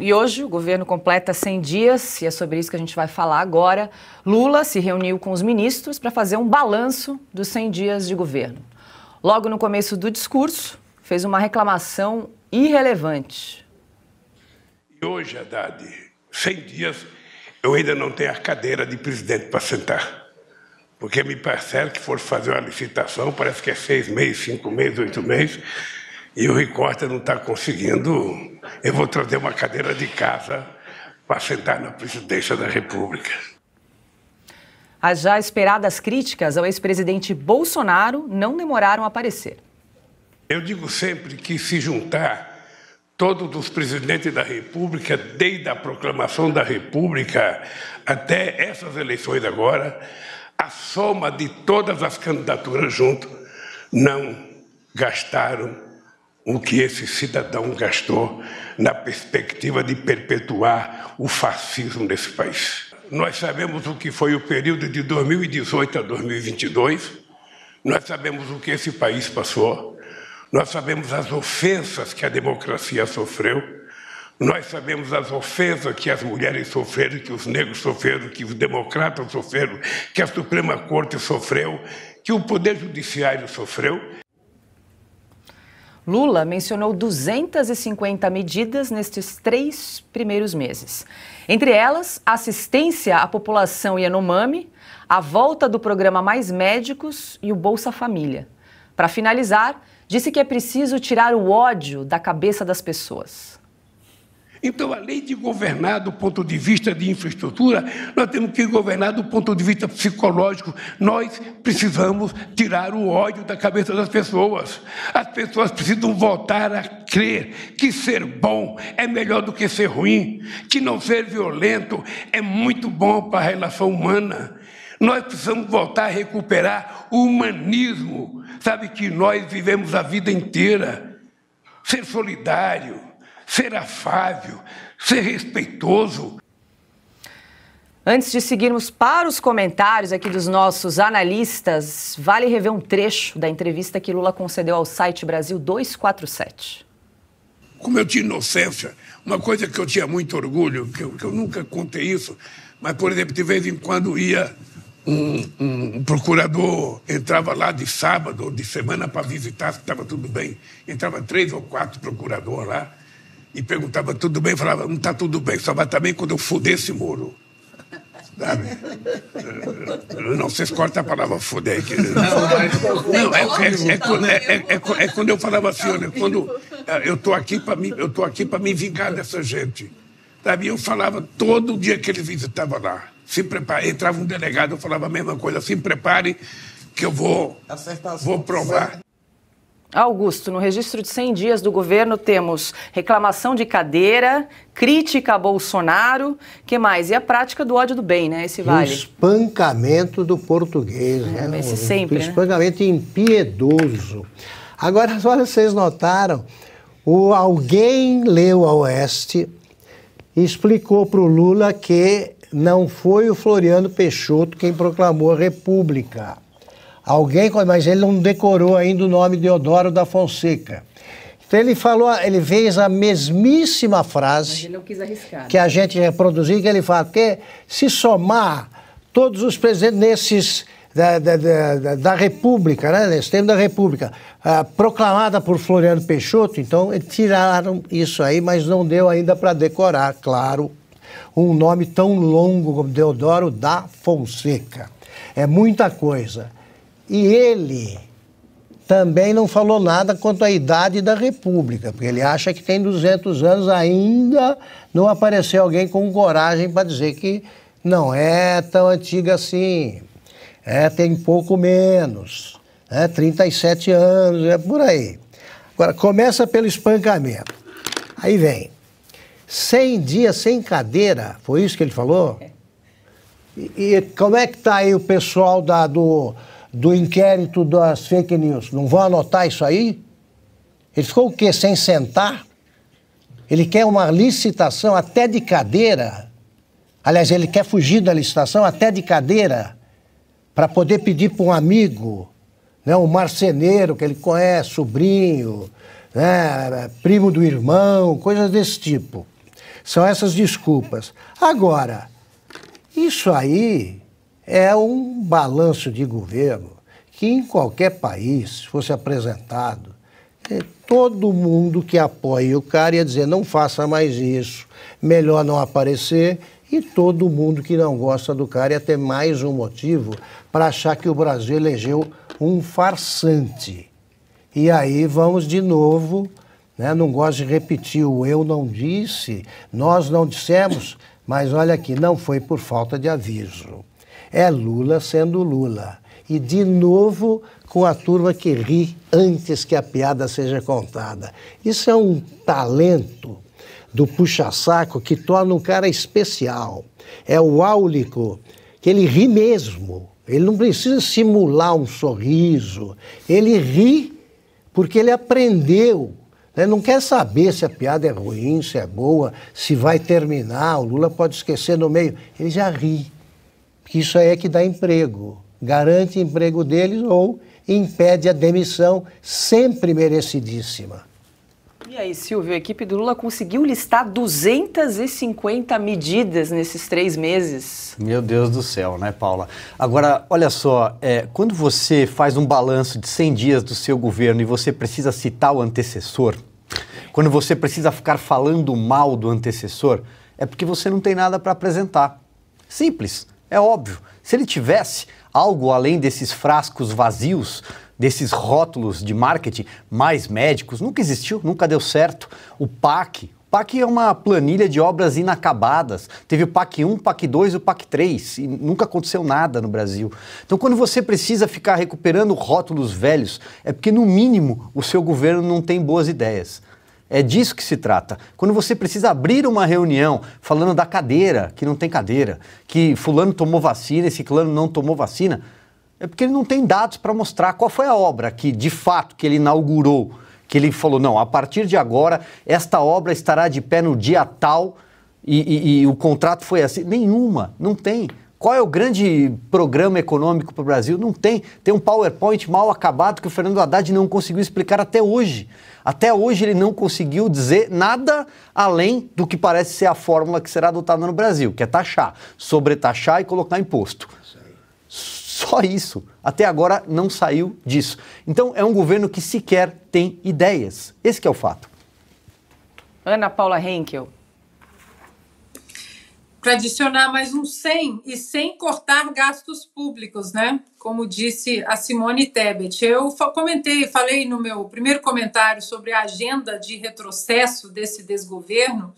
E hoje o governo completa 100 dias, e é sobre isso que a gente vai falar agora. Lula se reuniu com os ministros para fazer um balanço dos 100 dias de governo. Logo no começo do discurso, fez uma reclamação irrelevante. E hoje, Haddad, 100 dias, eu ainda não tenho a cadeira de presidente para sentar. Porque me parece que for fazer uma licitação, parece que é seis meses, cinco meses, oito meses e o Ricorta não está conseguindo. Eu vou trazer uma cadeira de casa para sentar na presidência da República. As já esperadas críticas ao ex-presidente Bolsonaro não demoraram a aparecer. Eu digo sempre que se juntar todos os presidentes da República, desde a proclamação da República até essas eleições agora, a soma de todas as candidaturas junto não gastaram o que esse cidadão gastou na perspectiva de perpetuar o fascismo desse país. Nós sabemos o que foi o período de 2018 a 2022, nós sabemos o que esse país passou, nós sabemos as ofensas que a democracia sofreu, nós sabemos as ofensas que as mulheres sofreram, que os negros sofreram, que os democratas sofreram, que a Suprema Corte sofreu, que o Poder Judiciário sofreu. Lula mencionou 250 medidas nestes três primeiros meses. Entre elas, assistência à população Yanomami, a volta do programa Mais Médicos e o Bolsa Família. Para finalizar, disse que é preciso tirar o ódio da cabeça das pessoas. Então, além de governar do ponto de vista de infraestrutura, nós temos que governar do ponto de vista psicológico. Nós precisamos tirar o ódio da cabeça das pessoas. As pessoas precisam voltar a crer que ser bom é melhor do que ser ruim, que não ser violento é muito bom para a relação humana. Nós precisamos voltar a recuperar o humanismo, sabe que nós vivemos a vida inteira. Ser solidário ser afável, ser respeitoso. Antes de seguirmos para os comentários aqui dos nossos analistas, vale rever um trecho da entrevista que Lula concedeu ao site Brasil 247. Como eu tinha inocência, uma coisa que eu tinha muito orgulho, que eu, que eu nunca contei isso, mas, por exemplo, de vez em quando ia um, um, um, procurador entrava lá de sábado ou de semana para visitar se estava tudo bem. Entrava três ou quatro procuradores lá e perguntava tudo bem, falava, não está tudo bem, só vai estar tá bem quando eu fuder esse muro. Sabe? Não, vocês cortam a palavra foder aqui. Não, é, quando eu falava assim, olha, tá quando ah, eu estou aqui para me, eu aqui para me vingar dessa gente. Sabe? Eu falava todo dia que ele visitava lá. Se prepare, entrava um delegado, eu falava a mesma coisa, se prepare que eu vou, vou provar. Augusto, no registro de 100 dias do governo temos reclamação de cadeira, crítica a Bolsonaro, que mais? E a prática do ódio do bem, né? Esse vale. O espancamento do português, é, né? Esse sempre, o né? espancamento né? impiedoso. Agora, só vocês notaram, o alguém leu a Oeste e explicou para o Lula que não foi o Floriano Peixoto quem proclamou a República. Alguém, mas ele não decorou ainda o nome de Deodoro da Fonseca. Então ele falou, ele fez a mesmíssima frase arriscar, né? que a né? gente reproduziu, que ele fala que se somar todos os presidentes nesses da, da, da, da República, né? nesse tempo da República, ah, proclamada por Floriano Peixoto, então tiraram isso aí, mas não deu ainda para decorar, claro, um nome tão longo como Deodoro da Fonseca. É muita coisa. E ele também não falou nada quanto à idade da República, porque ele acha que tem 200 anos ainda não apareceu alguém com coragem para dizer que não é tão antiga assim, é, tem pouco menos, é, né, 37 anos, é por aí. Agora, começa pelo espancamento. Aí vem, 100 dias sem cadeira, foi isso que ele falou? E, e como é que está aí o pessoal da, do, do inquérito das fake news, não vão anotar isso aí? Ele ficou o quê? Sem sentar? Ele quer uma licitação até de cadeira. Aliás, ele quer fugir da licitação até de cadeira para poder pedir para um amigo, né, um marceneiro que ele conhece, sobrinho, né, primo do irmão, coisas desse tipo. São essas desculpas. Agora, isso aí é um balanço de governo que em qualquer país fosse apresentado, é, todo mundo que apoia o cara ia dizer não faça mais isso, melhor não aparecer, e todo mundo que não gosta do cara ia ter mais um motivo para achar que o Brasil elegeu um farsante. E aí vamos de novo, né? não gosto de repetir o eu não disse, nós não dissemos, mas olha aqui, não foi por falta de aviso é Lula sendo Lula. E de novo com a turma que ri antes que a piada seja contada. Isso é um talento do puxa-saco que torna um cara especial. É o áulico, que ele ri mesmo. Ele não precisa simular um sorriso. Ele ri porque ele aprendeu. Né? Não quer saber se a piada é ruim, se é boa, se vai terminar. O Lula pode esquecer no meio. Ele já ri. Porque isso aí é que dá emprego, garante emprego deles ou impede a demissão sempre merecidíssima. E aí, Silvio, a equipe do Lula conseguiu listar 250 medidas nesses três meses. Meu Deus do céu, né, Paula? Agora, olha só, é, quando você faz um balanço de 100 dias do seu governo e você precisa citar o antecessor, quando você precisa ficar falando mal do antecessor, é porque você não tem nada para apresentar. Simples. É óbvio. Se ele tivesse algo além desses frascos vazios, desses rótulos de marketing, mais médicos, nunca existiu, nunca deu certo. O PAC, PAC é uma planilha de obras inacabadas. Teve o PAC 1, o PAC 2 e o PAC 3 e nunca aconteceu nada no Brasil. Então, quando você precisa ficar recuperando rótulos velhos, é porque, no mínimo, o seu governo não tem boas ideias. É disso que se trata. Quando você precisa abrir uma reunião falando da cadeira, que não tem cadeira, que fulano tomou vacina e ciclano não tomou vacina, é porque ele não tem dados para mostrar qual foi a obra que, de fato, que ele inaugurou, que ele falou, não, a partir de agora, esta obra estará de pé no dia tal e, e, e o contrato foi assim. Nenhuma, não tem. Qual é o grande programa econômico para o Brasil? Não tem. Tem um PowerPoint mal acabado que o Fernando Haddad não conseguiu explicar até hoje. Até hoje ele não conseguiu dizer nada além do que parece ser a fórmula que será adotada no Brasil, que é taxar, sobretaxar e colocar imposto. Só isso. Até agora não saiu disso. Então é um governo que sequer tem ideias. Esse é o fato. Ana Paula Henkel para adicionar mais um 100 e sem cortar gastos públicos, né? Como disse a Simone Tebet. Eu comentei, falei no meu primeiro comentário sobre a agenda de retrocesso desse desgoverno,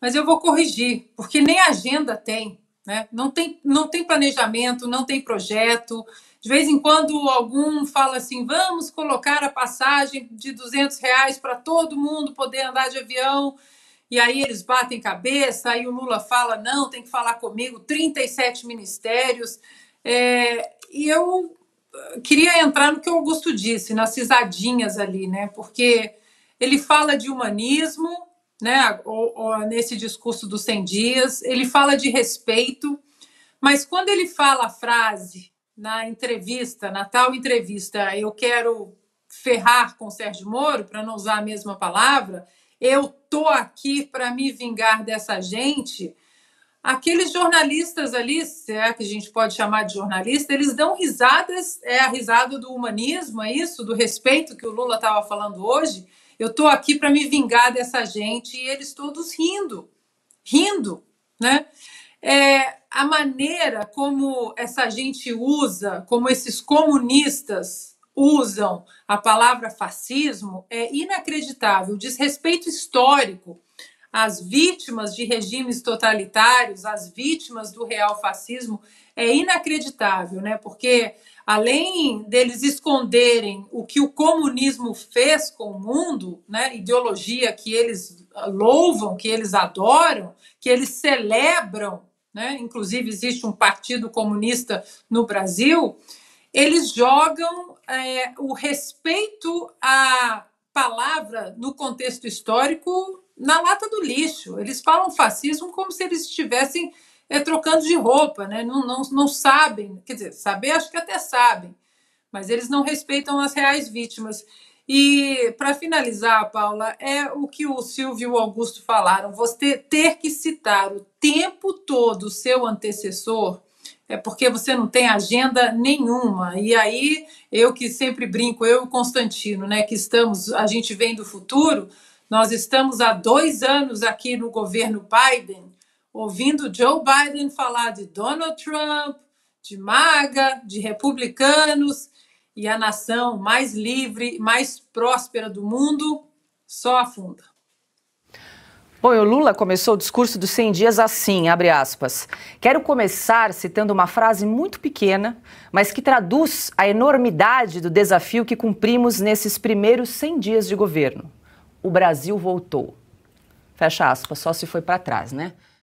mas eu vou corrigir, porque nem agenda tem, né? Não tem, não tem planejamento, não tem projeto. De vez em quando algum fala assim, vamos colocar a passagem de 200 reais para todo mundo poder andar de avião e aí eles batem cabeça, aí o Lula fala, não, tem que falar comigo, 37 ministérios. É, e eu ah, queria entrar no que o Augusto disse, nas cisadinhas ali, né? Porque ele fala de humanismo, né? Ou, ou, nesse discurso dos 100 dias, ele fala de respeito, mas quando ele fala a frase na entrevista, na tal entrevista, eu quero ferrar com Sérgio Moro, para não usar a mesma palavra, eu tô aqui para me vingar dessa gente. Aqueles jornalistas ali, se é que a gente pode chamar de jornalista, eles dão risadas, é a risada do humanismo, é isso, do respeito que o Lula estava falando hoje. Eu tô aqui para me vingar dessa gente e eles todos rindo, rindo, né? É, a maneira como essa gente usa, como esses comunistas usam a palavra fascismo é inacreditável. O desrespeito histórico às vítimas de regimes totalitários, às vítimas do real fascismo, é inacreditável, né? Porque além deles esconderem o que o comunismo fez com o mundo, né, ideologia que eles louvam, que eles adoram, que eles celebram, né, inclusive existe um partido comunista no Brasil, eles jogam é, o respeito à palavra no contexto histórico na lata do lixo. Eles falam fascismo como se eles estivessem é, trocando de roupa, né? não, não, não sabem, quer dizer, saber acho que até sabem, mas eles não respeitam as reais vítimas. E para finalizar, Paula, é o que o Silvio e o Augusto falaram. Você ter que citar o tempo todo o seu antecessor é porque você não tem agenda nenhuma. E aí, eu que sempre brinco, eu e o Constantino, né, que estamos, a gente vem do futuro, nós estamos há dois anos aqui no governo Biden, ouvindo Joe Biden falar de Donald Trump, de MAGA, de republicanos, e a nação mais livre, mais próspera do mundo só afunda. Bom, o Lula começou o discurso dos 100 dias assim, abre aspas. Quero começar citando uma frase muito pequena, mas que traduz a enormidade do desafio que cumprimos nesses primeiros 100 dias de governo. O Brasil voltou. Fecha aspas, só se foi para trás, né?